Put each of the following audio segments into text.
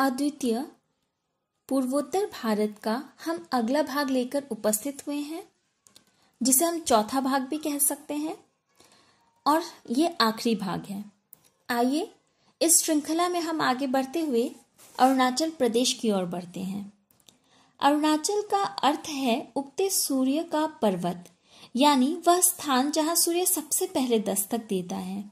अद्वितीय पूर्वोत्तर भारत का हम अगला भाग लेकर उपस्थित हुए हैं जिसे हम चौथा भाग भी कह सकते हैं और ये आखिरी भाग है आइए इस श्रृंखला में हम आगे बढ़ते हुए अरुणाचल प्रदेश की ओर बढ़ते हैं अरुणाचल का अर्थ है उगते सूर्य का पर्वत यानी वह स्थान जहां सूर्य सबसे पहले दस्तक देता है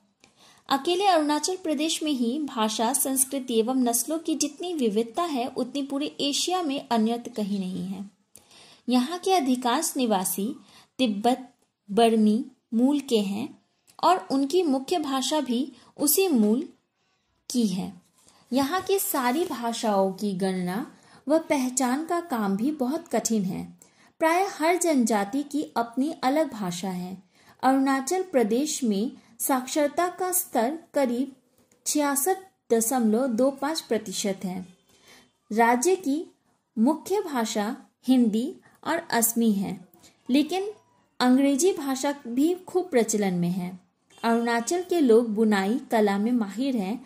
अकेले अरुणाचल प्रदेश में ही भाषा संस्कृति एवं नस्लों की जितनी विविधता है उतनी पूरे एशिया में अन्यत्र कहीं नहीं है यहाँ के अधिकांश निवासी तिब्बत बर्मी मूल के हैं और उनकी मुख्य भाषा भी उसी मूल की है यहाँ की सारी भाषाओं की गणना व पहचान का काम भी बहुत कठिन है प्राय हर जनजाति की अपनी अलग भाषा है अरुणाचल प्रदेश में साक्षरता का स्तर करीब छियासठ दशमलव दो पाँच प्रतिशत है राज्य की मुख्य भाषा हिंदी और असमी है लेकिन अंग्रेजी भाषा भी खूब प्रचलन में है अरुणाचल के लोग बुनाई कला में माहिर हैं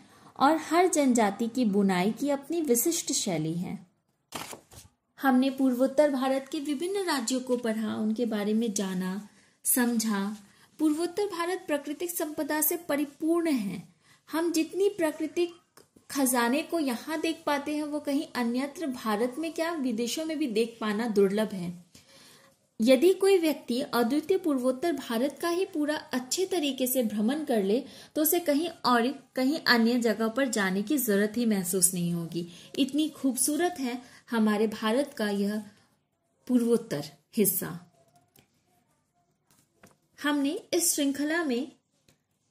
और हर जनजाति की बुनाई की अपनी विशिष्ट शैली है हमने पूर्वोत्तर भारत के विभिन्न राज्यों को पढ़ा उनके बारे में जाना समझा पूर्वोत्तर भारत प्राकृतिक संपदा से परिपूर्ण है हम जितनी प्राकृतिक खजाने को यहाँ देख पाते हैं वो कहीं अन्यत्र भारत में क्या विदेशों में भी देख पाना दुर्लभ है यदि कोई व्यक्ति अद्वितीय पूर्वोत्तर भारत का ही पूरा अच्छे तरीके से भ्रमण कर ले तो उसे कहीं और कहीं अन्य जगह पर जाने की जरूरत ही महसूस नहीं होगी इतनी खूबसूरत है हमारे भारत का यह पूर्वोत्तर हिस्सा हमने इस श्रृंखला में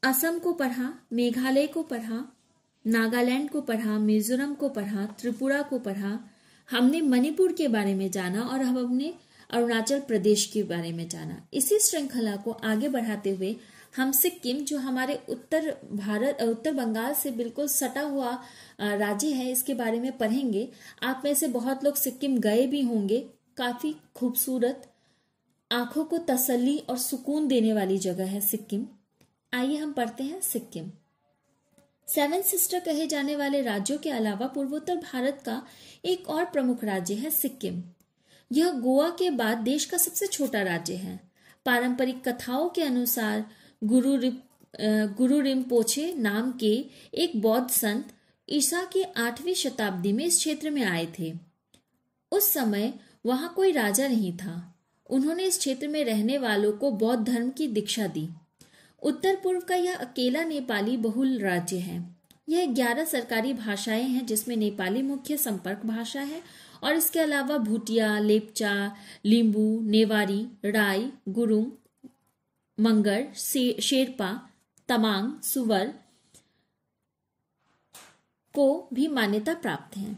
असम को पढ़ा मेघालय को पढ़ा नागालैंड को पढ़ा मिजोरम को पढ़ा त्रिपुरा को पढ़ा हमने मणिपुर के बारे में जाना और हम अपने अरुणाचल प्रदेश के बारे में जाना इसी श्रृंखला को आगे बढ़ाते हुए हम सिक्किम जो हमारे उत्तर भारत उत्तर बंगाल से बिल्कुल सटा हुआ राज्य है इसके बारे में पढ़ेंगे आप में से बहुत लोग सिक्किम गए भी होंगे काफ़ी खूबसूरत आंखों को तसल्ली और सुकून देने वाली जगह है सिक्किम आइए हम पढ़ते हैं सिक्किम सेवन सिस्टर कहे जाने वाले राज्यों के अलावा पूर्वोत्तर भारत का एक और प्रमुख राज्य है सिक्किम यह गोवा के बाद देश का सबसे छोटा राज्य है पारंपरिक कथाओं के अनुसार गुरु रिप, गुरु रिमपोछे नाम के एक बौद्ध संत ईसा की आठवीं शताब्दी में इस क्षेत्र में आए थे उस समय वहां कोई राजा नहीं था उन्होंने इस क्षेत्र में रहने वालों को बौद्ध धर्म की दीक्षा दी उत्तर पूर्व का यह अकेला नेपाली बहुल राज्य है यह ग्यारह सरकारी भाषाएं हैं जिसमें नेपाली मुख्य संपर्क भाषा है और इसके अलावा भूटिया लेपचा लिंबू नेवारी राय गुरुंग मंगर शेरपा तमांग सुवर को भी मान्यता प्राप्त है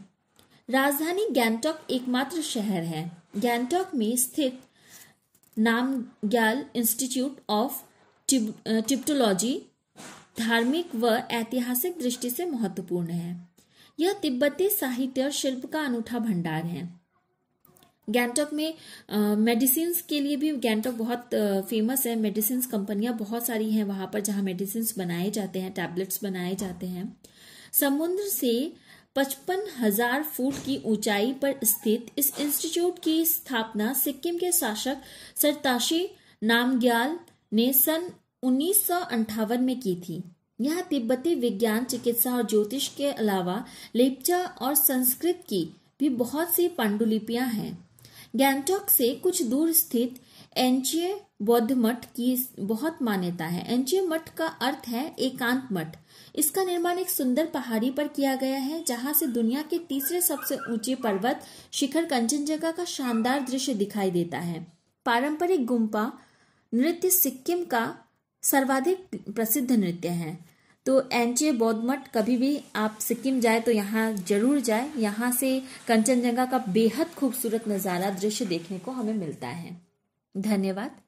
राजधानी गैंगटॉक एकमात्र शहर है गैंगटॉक में स्थित नामग्याल इंस्टीट्यूट ऑफ टिप्टोलॉजी धार्मिक व ऐतिहासिक दृष्टि से महत्वपूर्ण है यह तिब्बती साहित्य और शिल्प का अनूठा भंडार है गैंगटॉक में मेडिसिन के लिए भी गैंगटॉक बहुत फेमस है मेडिसिन कंपनियां बहुत सारी हैं वहां पर जहां मेडिसिन बनाए जाते हैं टैबलेट्स बनाए जाते हैं समुद्र से पचपन हजार फुट की ऊंचाई पर स्थित इस इंस्टीट्यूट की स्थापना सिक्किम के शासक सरताशी नामग्याल ने सन उन्नीस में की थी यह तिब्बती विज्ञान चिकित्सा और ज्योतिष के अलावा लेपचा और संस्कृत की भी बहुत सी पांडुलिपियां हैं गैंगटॉक से कुछ दूर स्थित एंचिये बौद्ध मठ की बहुत मान्यता है एनजीओ मठ का अर्थ है एकांत मठ इसका निर्माण एक सुंदर पहाड़ी पर किया गया है जहां से दुनिया के तीसरे सबसे ऊंचे पर्वत शिखर कंचनजंगा का शानदार दृश्य दिखाई देता है पारंपरिक गुम्पा नृत्य सिक्किम का सर्वाधिक प्रसिद्ध नृत्य है तो एनजीओ बौद्ध मठ कभी भी आप सिक्किम जाए तो यहाँ जरूर जाए यहाँ से कंचनजंगा का बेहद खूबसूरत नज़ारा दृश्य देखने को हमें मिलता है धन्यवाद